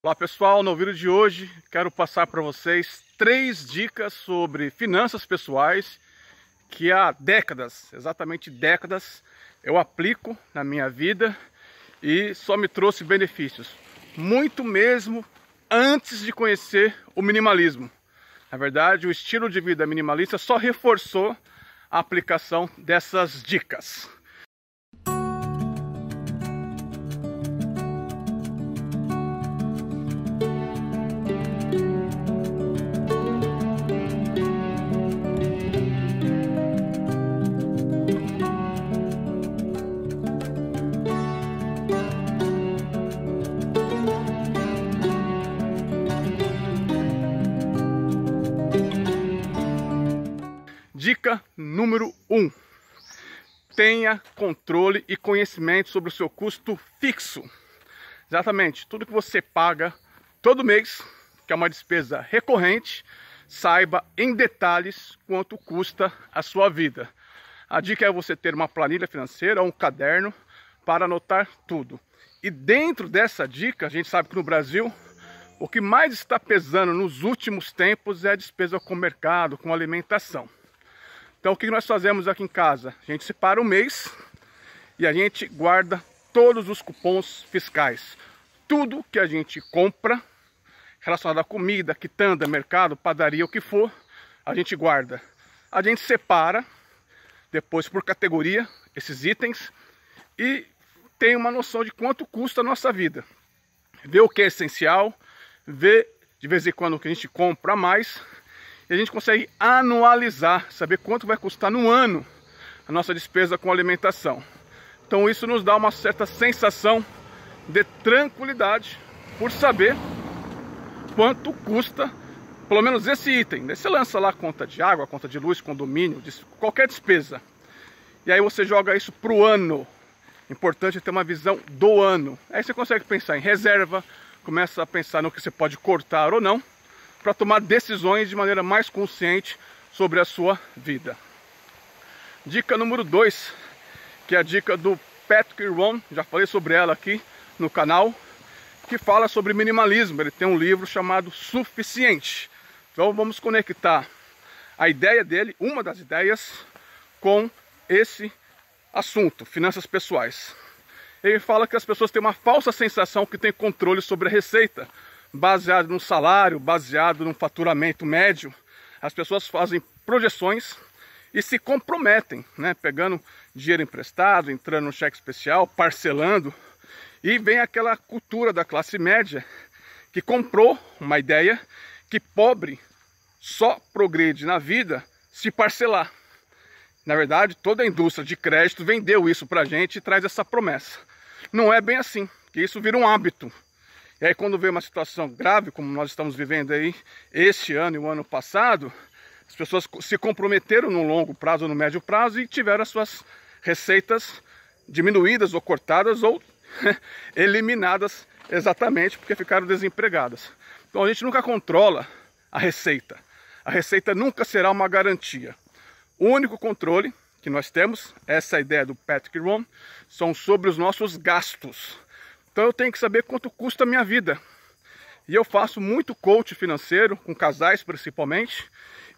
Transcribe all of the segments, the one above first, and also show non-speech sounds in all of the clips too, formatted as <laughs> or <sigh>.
Olá pessoal, no vídeo de hoje quero passar para vocês três dicas sobre finanças pessoais que há décadas, exatamente décadas, eu aplico na minha vida e só me trouxe benefícios, muito mesmo antes de conhecer o minimalismo. Na verdade, o estilo de vida minimalista só reforçou a aplicação dessas dicas. Dica número 1. Um, tenha controle e conhecimento sobre o seu custo fixo. Exatamente, tudo que você paga todo mês, que é uma despesa recorrente, saiba em detalhes quanto custa a sua vida. A dica é você ter uma planilha financeira ou um caderno para anotar tudo. E dentro dessa dica, a gente sabe que no Brasil o que mais está pesando nos últimos tempos é a despesa com o mercado, com a alimentação. Então o que nós fazemos aqui em casa? A gente separa o um mês e a gente guarda todos os cupons fiscais. Tudo que a gente compra, relacionado à comida, quitanda, mercado, padaria, o que for, a gente guarda. A gente separa, depois por categoria, esses itens e tem uma noção de quanto custa a nossa vida. Ver o que é essencial, ver de vez em quando o que a gente compra mais e a gente consegue anualizar, saber quanto vai custar no ano a nossa despesa com alimentação. Então isso nos dá uma certa sensação de tranquilidade por saber quanto custa pelo menos esse item. Daí né? você lança lá conta de água, conta de luz, condomínio, qualquer despesa. E aí você joga isso para o ano. Importante ter uma visão do ano. Aí você consegue pensar em reserva, começa a pensar no que você pode cortar ou não para tomar decisões de maneira mais consciente sobre a sua vida. Dica número 2, que é a dica do Patrick Ron, já falei sobre ela aqui no canal, que fala sobre minimalismo. Ele tem um livro chamado Suficiente. Então vamos conectar a ideia dele, uma das ideias, com esse assunto, finanças pessoais. Ele fala que as pessoas têm uma falsa sensação que tem controle sobre a receita, baseado no salário, baseado no faturamento médio, as pessoas fazem projeções e se comprometem, né? Pegando dinheiro emprestado, entrando no cheque especial, parcelando. E vem aquela cultura da classe média que comprou uma ideia que pobre só progride na vida se parcelar. Na verdade, toda a indústria de crédito vendeu isso a gente e traz essa promessa. Não é bem assim, que isso vira um hábito. E aí quando vê uma situação grave, como nós estamos vivendo aí este ano e o ano passado, as pessoas se comprometeram no longo prazo ou no médio prazo e tiveram as suas receitas diminuídas ou cortadas ou <laughs> eliminadas exatamente porque ficaram desempregadas. Então a gente nunca controla a receita. A receita nunca será uma garantia. O único controle que nós temos, essa é ideia do Patrick Ron, são sobre os nossos gastos. Então eu tenho que saber quanto custa a minha vida. E eu faço muito coach financeiro, com casais principalmente.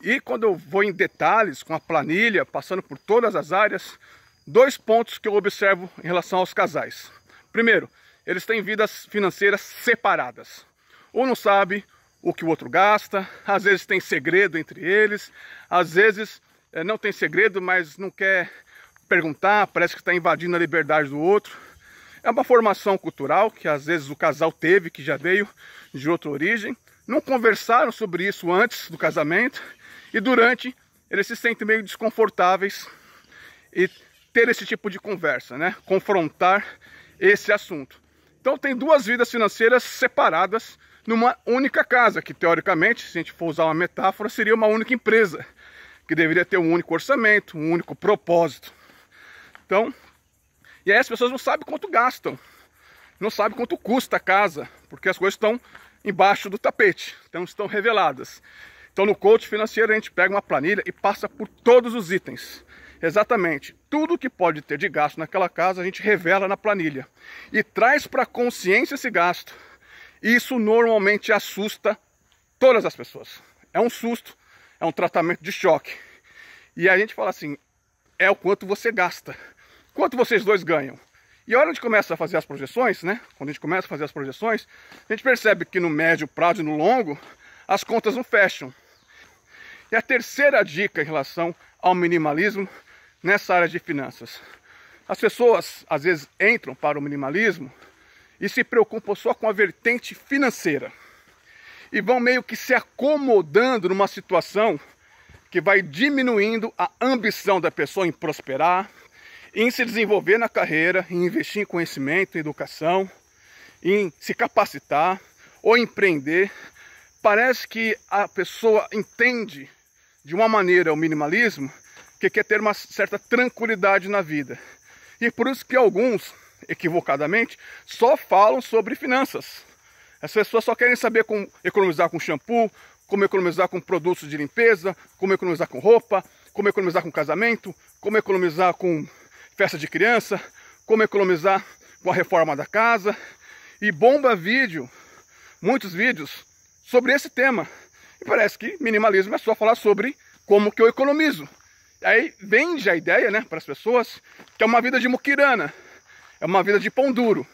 E quando eu vou em detalhes, com a planilha, passando por todas as áreas, dois pontos que eu observo em relação aos casais. Primeiro, eles têm vidas financeiras separadas. Um não sabe o que o outro gasta, às vezes tem segredo entre eles, às vezes eh, não tem segredo, mas não quer perguntar, parece que está invadindo a liberdade do outro. É uma formação cultural que às vezes o casal teve, que já veio de outra origem. Não conversaram sobre isso antes do casamento e durante eles se sentem meio desconfortáveis e ter esse tipo de conversa, né? Confrontar esse assunto. Então tem duas vidas financeiras separadas numa única casa, que teoricamente, se a gente for usar uma metáfora, seria uma única empresa, que deveria ter um único orçamento, um único propósito. Então, e aí as pessoas não sabem quanto gastam, não sabem quanto custa a casa, porque as coisas estão embaixo do tapete, então estão reveladas. Então no coach financeiro a gente pega uma planilha e passa por todos os itens. Exatamente, tudo que pode ter de gasto naquela casa a gente revela na planilha e traz para a consciência esse gasto. Isso normalmente assusta todas as pessoas. É um susto, é um tratamento de choque. E a gente fala assim, é o quanto você gasta. Quanto vocês dois ganham? E a hora a gente começa a fazer as projeções, né? Quando a gente começa a fazer as projeções, a gente percebe que no médio prazo e no longo, as contas não fecham. E a terceira dica em relação ao minimalismo nessa área de finanças. As pessoas às vezes entram para o minimalismo e se preocupam só com a vertente financeira. E vão meio que se acomodando numa situação que vai diminuindo a ambição da pessoa em prosperar, em se desenvolver na carreira, em investir em conhecimento, em educação, em se capacitar ou empreender. Parece que a pessoa entende de uma maneira o minimalismo que quer ter uma certa tranquilidade na vida. E por isso que alguns, equivocadamente, só falam sobre finanças. As pessoas só querem saber como economizar com shampoo, como economizar com produtos de limpeza, como economizar com roupa, como economizar com casamento, como economizar com festa de criança, como economizar com a reforma da casa e bomba vídeo, muitos vídeos sobre esse tema. E parece que minimalismo é só falar sobre como que eu economizo. Aí vende a ideia, né, para as pessoas que é uma vida de muquirana, é uma vida de pão duro.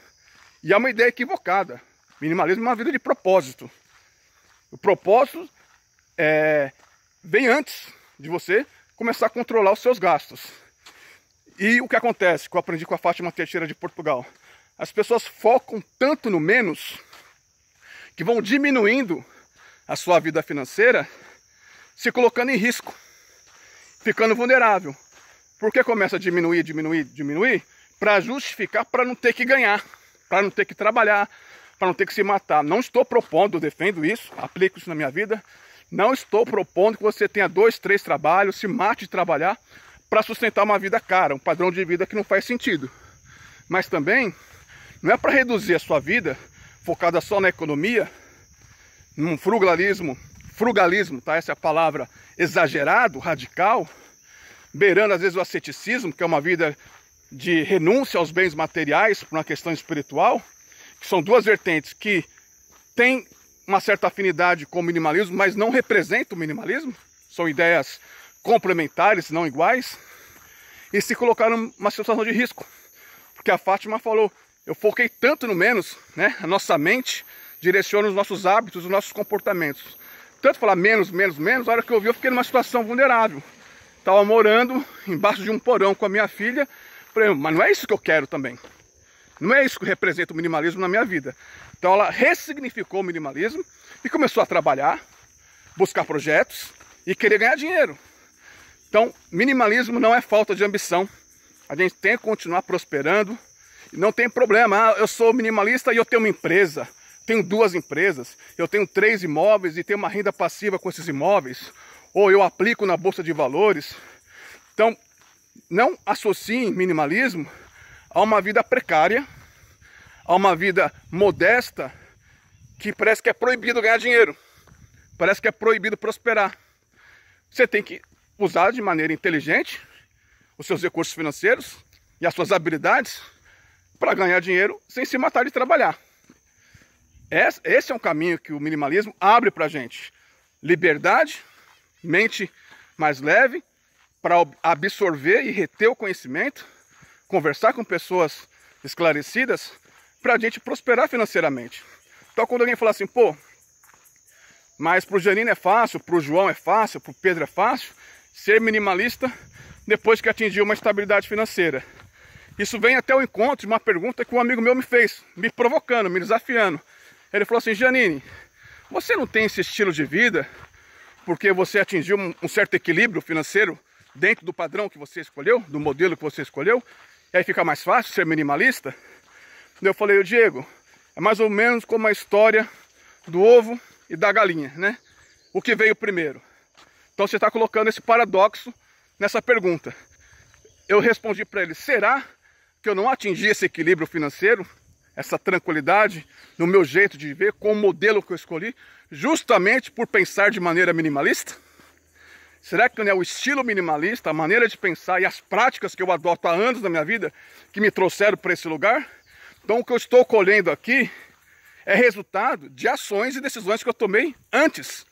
E é uma ideia equivocada. Minimalismo é uma vida de propósito. O propósito é, vem antes de você começar a controlar os seus gastos. E o que acontece, que eu aprendi com a Fátima Teixeira de Portugal? As pessoas focam tanto no menos que vão diminuindo a sua vida financeira, se colocando em risco, ficando vulnerável. Porque começa a diminuir, diminuir, diminuir, para justificar, para não ter que ganhar, para não ter que trabalhar, para não ter que se matar. Não estou propondo, defendo isso, aplico isso na minha vida. Não estou propondo que você tenha dois, três trabalhos, se mate de trabalhar para sustentar uma vida cara, um padrão de vida que não faz sentido. Mas também não é para reduzir a sua vida focada só na economia, num frugalismo, frugalismo, tá? Essa é a palavra exagerado, radical, beirando às vezes o asceticismo, que é uma vida de renúncia aos bens materiais por uma questão espiritual, que são duas vertentes que têm uma certa afinidade com o minimalismo, mas não representam o minimalismo, são ideias complementares, não iguais, e se colocaram numa situação de risco. Porque a Fátima falou, eu foquei tanto no menos, né? A nossa mente direciona os nossos hábitos, os nossos comportamentos. Tanto falar menos, menos, menos, a hora que eu vi, eu fiquei numa situação vulnerável. Estava morando embaixo de um porão com a minha filha, falei, mas não é isso que eu quero também. Não é isso que representa o minimalismo na minha vida. Então ela ressignificou o minimalismo e começou a trabalhar, buscar projetos e querer ganhar dinheiro. Então, minimalismo não é falta de ambição. A gente tem que continuar prosperando. E não tem problema. Ah, eu sou minimalista e eu tenho uma empresa. Tenho duas empresas. Eu tenho três imóveis e tenho uma renda passiva com esses imóveis. Ou eu aplico na bolsa de valores. Então, não associem minimalismo a uma vida precária, a uma vida modesta, que parece que é proibido ganhar dinheiro, parece que é proibido prosperar. Você tem que usar de maneira inteligente os seus recursos financeiros e as suas habilidades para ganhar dinheiro sem se matar de trabalhar. Esse é um caminho que o minimalismo abre para gente. Liberdade, mente mais leve para absorver e reter o conhecimento, conversar com pessoas esclarecidas para a gente prosperar financeiramente. Então, quando alguém fala assim, pô, mas para o Janino é fácil, para o João é fácil, para o Pedro é fácil, ser minimalista depois que atingiu uma estabilidade financeira. Isso vem até o encontro de uma pergunta que um amigo meu me fez, me provocando, me desafiando. Ele falou assim: Janine, você não tem esse estilo de vida porque você atingiu um certo equilíbrio financeiro dentro do padrão que você escolheu, do modelo que você escolheu, e aí fica mais fácil ser minimalista? Eu falei: o Diego, é mais ou menos como a história do ovo e da galinha, né? O que veio primeiro? Então você está colocando esse paradoxo nessa pergunta. Eu respondi para ele: será que eu não atingi esse equilíbrio financeiro, essa tranquilidade no meu jeito de viver, com o modelo que eu escolhi, justamente por pensar de maneira minimalista? Será que não é o estilo minimalista, a maneira de pensar e as práticas que eu adoto há anos na minha vida que me trouxeram para esse lugar? Então, o que eu estou colhendo aqui é resultado de ações e decisões que eu tomei antes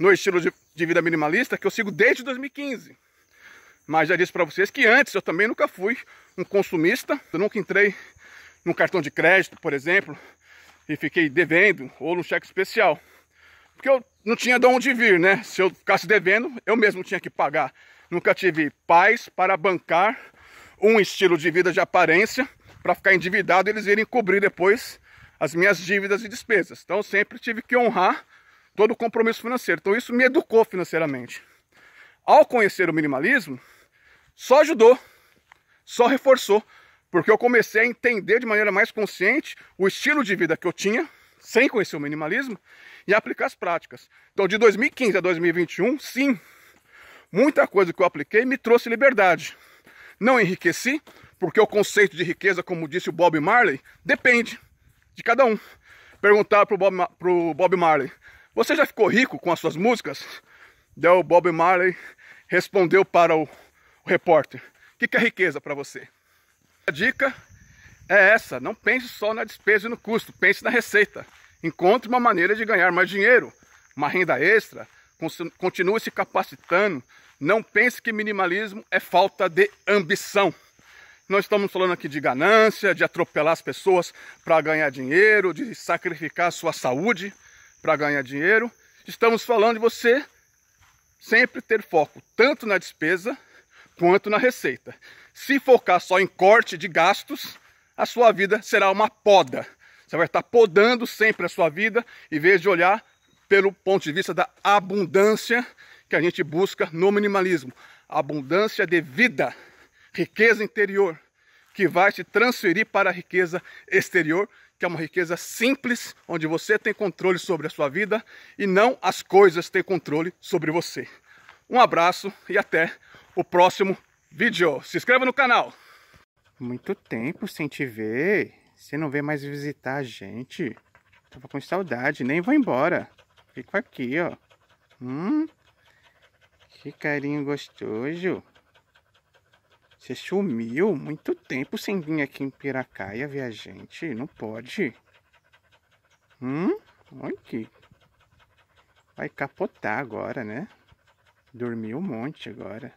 no estilo de, de vida minimalista que eu sigo desde 2015. Mas já disse para vocês que antes eu também nunca fui um consumista, eu nunca entrei num cartão de crédito, por exemplo, e fiquei devendo, ou num cheque especial. Porque eu não tinha de onde vir, né? Se eu ficasse devendo, eu mesmo tinha que pagar. Nunca tive paz para bancar um estilo de vida de aparência para ficar endividado e eles irem cobrir depois as minhas dívidas e despesas. Então sempre tive que honrar todo o compromisso financeiro. Então isso me educou financeiramente. Ao conhecer o minimalismo, só ajudou, só reforçou, porque eu comecei a entender de maneira mais consciente o estilo de vida que eu tinha, sem conhecer o minimalismo, e aplicar as práticas. Então de 2015 a 2021, sim, muita coisa que eu apliquei me trouxe liberdade. Não enriqueci, porque o conceito de riqueza, como disse o Bob Marley, depende de cada um. Perguntar para o Bob, Bob Marley, você já ficou rico com as suas músicas? Daí o Bob Marley respondeu para o, o repórter: O que, que é riqueza para você? A dica é essa: não pense só na despesa e no custo, pense na receita. Encontre uma maneira de ganhar mais dinheiro, uma renda extra, continue se capacitando. Não pense que minimalismo é falta de ambição. Nós estamos falando aqui de ganância, de atropelar as pessoas para ganhar dinheiro, de sacrificar a sua saúde para ganhar dinheiro. Estamos falando de você sempre ter foco tanto na despesa quanto na receita. Se focar só em corte de gastos, a sua vida será uma poda. Você vai estar podando sempre a sua vida, em vez de olhar pelo ponto de vista da abundância que a gente busca no minimalismo. Abundância de vida, riqueza interior, que vai se transferir para a riqueza exterior que é uma riqueza simples, onde você tem controle sobre a sua vida e não as coisas têm controle sobre você. Um abraço e até o próximo vídeo. Se inscreva no canal. Muito tempo sem te ver. Você não vem mais visitar a gente. Tava com saudade, nem vou embora. Fico aqui, ó. Hum, que carinho gostoso. Você sumiu muito tempo sem vir aqui em Piracaia ver a gente. Não pode. Hum? Olha aqui. Vai capotar agora, né? Dormiu um monte agora.